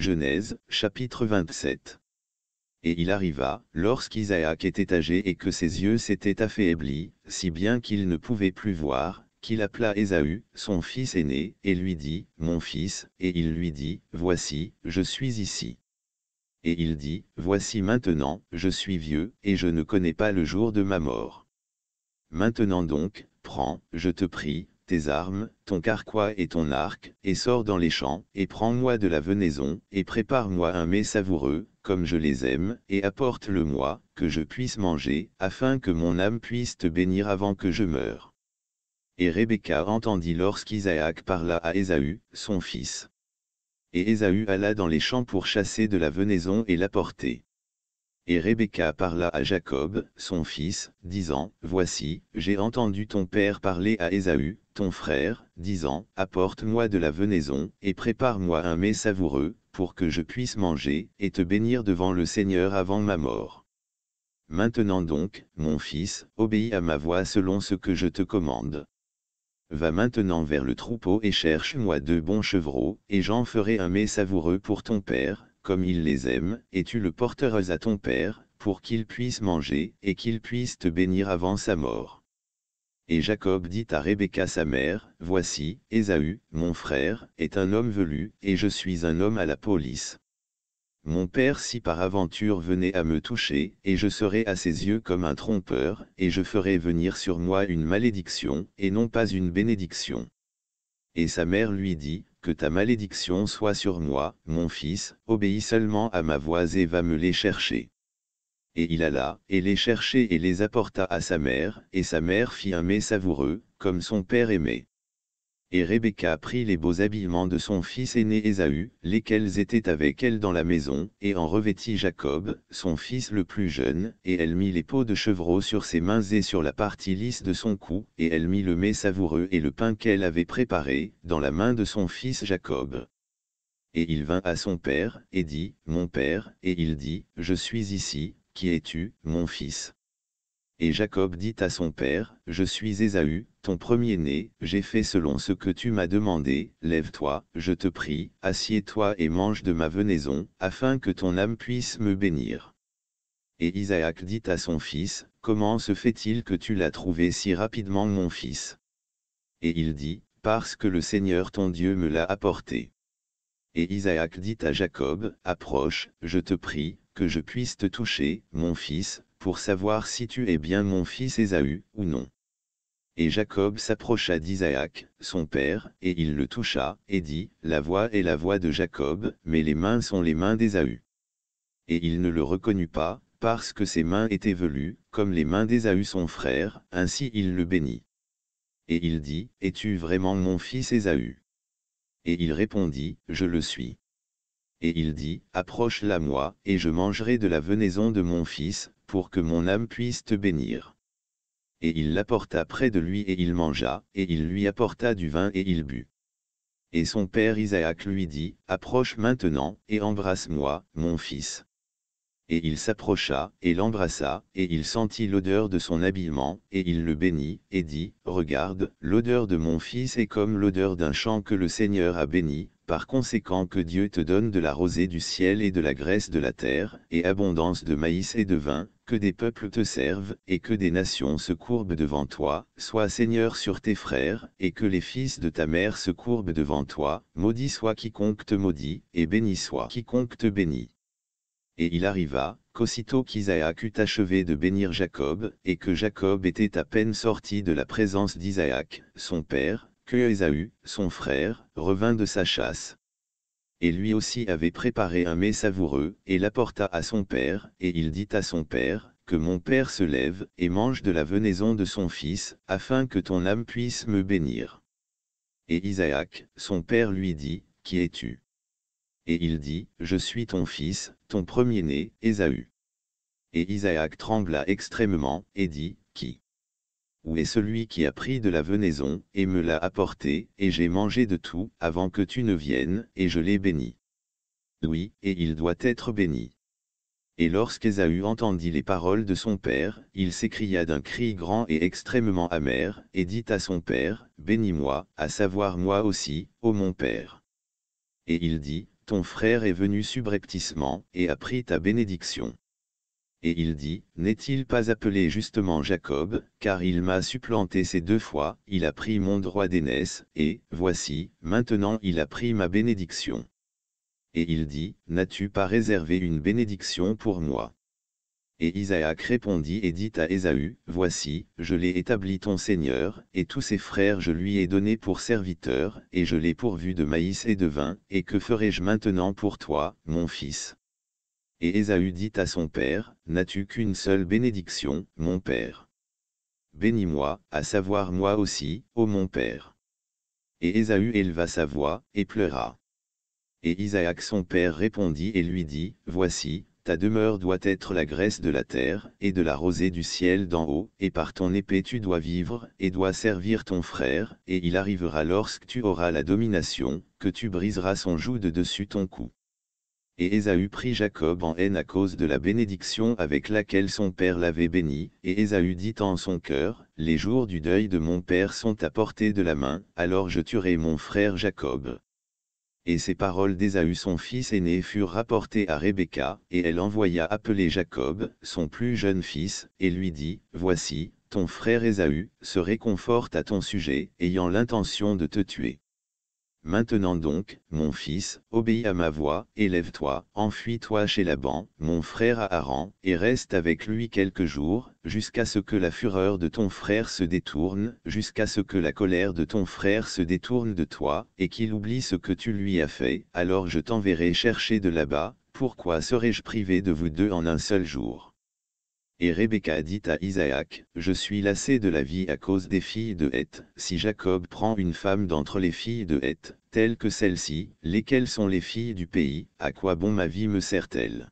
Genèse, chapitre 27. Et il arriva, lorsqu'Isaac était âgé et que ses yeux s'étaient affaiblis, si bien qu'il ne pouvait plus voir, qu'il appela Ésaü, son fils aîné, et lui dit, Mon fils, et il lui dit, Voici, je suis ici. Et il dit, Voici maintenant, je suis vieux, et je ne connais pas le jour de ma mort. Maintenant donc, prends, je te prie, tes armes, ton carquois et ton arc, et sors dans les champs, et prends-moi de la venaison, et prépare-moi un mets savoureux, comme je les aime, et apporte-le-moi, que je puisse manger, afin que mon âme puisse te bénir avant que je meure. Et Rebecca entendit lorsqu'Isaac parla à Esaü, son fils. Et Esaü alla dans les champs pour chasser de la venaison et l'apporter. Et Rebecca parla à Jacob, son fils, disant, Voici, j'ai entendu ton père parler à Esaü, ton frère, disant, apporte-moi de la venaison, et prépare-moi un mets savoureux, pour que je puisse manger, et te bénir devant le Seigneur avant ma mort. Maintenant donc, mon fils, obéis à ma voix selon ce que je te commande. Va maintenant vers le troupeau et cherche-moi deux bons chevreaux, et j'en ferai un mets savoureux pour ton père, comme il les aime, et tu le porteras à ton père, pour qu'il puisse manger, et qu'il puisse te bénir avant sa mort. Et Jacob dit à Rebecca sa mère, Voici, Ésaü, mon frère, est un homme velu, et je suis un homme à la police. Mon père si par aventure venait à me toucher, et je serais à ses yeux comme un trompeur, et je ferais venir sur moi une malédiction, et non pas une bénédiction. Et sa mère lui dit, Que ta malédiction soit sur moi, mon fils, obéis seulement à ma voix et va me les chercher. Et il alla, et les cherchait et les apporta à sa mère, et sa mère fit un mets savoureux, comme son père aimait. Et Rebecca prit les beaux habillements de son fils aîné Ésaü, lesquels étaient avec elle dans la maison, et en revêtit Jacob, son fils le plus jeune, et elle mit les peaux de chevreau sur ses mains et sur la partie lisse de son cou, et elle mit le mets savoureux et le pain qu'elle avait préparé, dans la main de son fils Jacob. Et il vint à son père, et dit, Mon père, et il dit, Je suis ici, qui es-tu, mon fils Et Jacob dit à son père, Je suis Ésaü, ton premier-né, j'ai fait selon ce que tu m'as demandé, lève-toi, je te prie, assieds-toi et mange de ma venaison, afin que ton âme puisse me bénir. Et Isaac dit à son fils, Comment se fait-il que tu l'as trouvé si rapidement mon fils Et il dit, Parce que le Seigneur ton Dieu me l'a apporté. Et Isaac dit à Jacob, Approche, je te prie, que je puisse te toucher, mon fils, pour savoir si tu es bien mon fils Ésaü, ou non. Et Jacob s'approcha d'Isaac, son père, et il le toucha, et dit, La voix est la voix de Jacob, mais les mains sont les mains d'Ésaü. Et il ne le reconnut pas, parce que ses mains étaient velues, comme les mains d'Ésaü son frère, ainsi il le bénit. Et il dit, Es-tu vraiment mon fils Ésaü et il répondit, Je le suis. Et il dit, Approche-la moi, et je mangerai de la venaison de mon fils, pour que mon âme puisse te bénir. Et il l'apporta près de lui et il mangea, et il lui apporta du vin et il but. Et son père Isaac lui dit, Approche maintenant, et embrasse-moi, mon fils et il s'approcha, et l'embrassa, et il sentit l'odeur de son habillement, et il le bénit, et dit, Regarde, l'odeur de mon fils est comme l'odeur d'un champ que le Seigneur a béni, par conséquent que Dieu te donne de la rosée du ciel et de la graisse de la terre, et abondance de maïs et de vin, que des peuples te servent, et que des nations se courbent devant toi, sois Seigneur sur tes frères, et que les fils de ta mère se courbent devant toi, maudit soit quiconque te maudit, et béni soit quiconque te bénit et il arriva, qu'aussitôt qu'Isaac eut achevé de bénir Jacob, et que Jacob était à peine sorti de la présence d'Isaac, son père, que Esaü, son frère, revint de sa chasse. Et lui aussi avait préparé un mets savoureux, et l'apporta à son père, et il dit à son père, que mon père se lève, et mange de la venaison de son fils, afin que ton âme puisse me bénir. Et Isaac, son père lui dit, Qui es-tu et il dit, Je suis ton fils, ton premier-né, Ésaü. Et Isaac trembla extrêmement, et dit, Qui Où est celui qui a pris de la venaison, et me l'a apporté, et j'ai mangé de tout, avant que tu ne viennes, et je l'ai béni Oui, et il doit être béni. Et lorsqu'Ésaü entendit les paroles de son père, il s'écria d'un cri grand et extrêmement amer, et dit à son père, Bénis-moi, à savoir moi aussi, ô mon père. Et il dit, ton frère est venu subrepticement et a pris ta bénédiction. Et il dit, n'est-il pas appelé justement Jacob, car il m'a supplanté ces deux fois, il a pris mon droit d'aînesse, et, voici, maintenant il a pris ma bénédiction. Et il dit, n'as-tu pas réservé une bénédiction pour moi et Isaac répondit et dit à Ésaü, Voici, je l'ai établi ton Seigneur, et tous ses frères je lui ai donné pour serviteur, et je l'ai pourvu de maïs et de vin, et que ferai-je maintenant pour toi, mon fils Et Ésaü dit à son père, N'as-tu qu'une seule bénédiction, mon père Bénis-moi, à savoir moi aussi, ô mon père. Et Ésaü éleva sa voix, et pleura. Et Isaac son père répondit et lui dit, Voici, ta demeure doit être la graisse de la terre, et de la rosée du ciel d'en haut, et par ton épée tu dois vivre, et dois servir ton frère, et il arrivera lorsque tu auras la domination, que tu briseras son joug de dessus ton cou. Et Ésaü prit Jacob en haine à cause de la bénédiction avec laquelle son père l'avait béni, et Ésaü dit en son cœur, Les jours du deuil de mon père sont à portée de la main, alors je tuerai mon frère Jacob et ces paroles d'Ésaü son fils aîné furent rapportées à Rebecca, et elle envoya appeler Jacob, son plus jeune fils, et lui dit, Voici, ton frère Ésaü, se réconforte à ton sujet, ayant l'intention de te tuer. Maintenant donc, mon fils, obéis à ma voix, élève toi enfuis-toi chez Laban, mon frère à Haran, et reste avec lui quelques jours, jusqu'à ce que la fureur de ton frère se détourne, jusqu'à ce que la colère de ton frère se détourne de toi, et qu'il oublie ce que tu lui as fait, alors je t'enverrai chercher de là-bas, pourquoi serais-je privé de vous deux en un seul jour et Rebecca dit à Isaac, Je suis lassé de la vie à cause des filles de Heth. Si Jacob prend une femme d'entre les filles de Heth, telles que celles-ci, lesquelles sont les filles du pays, à quoi bon ma vie me sert-elle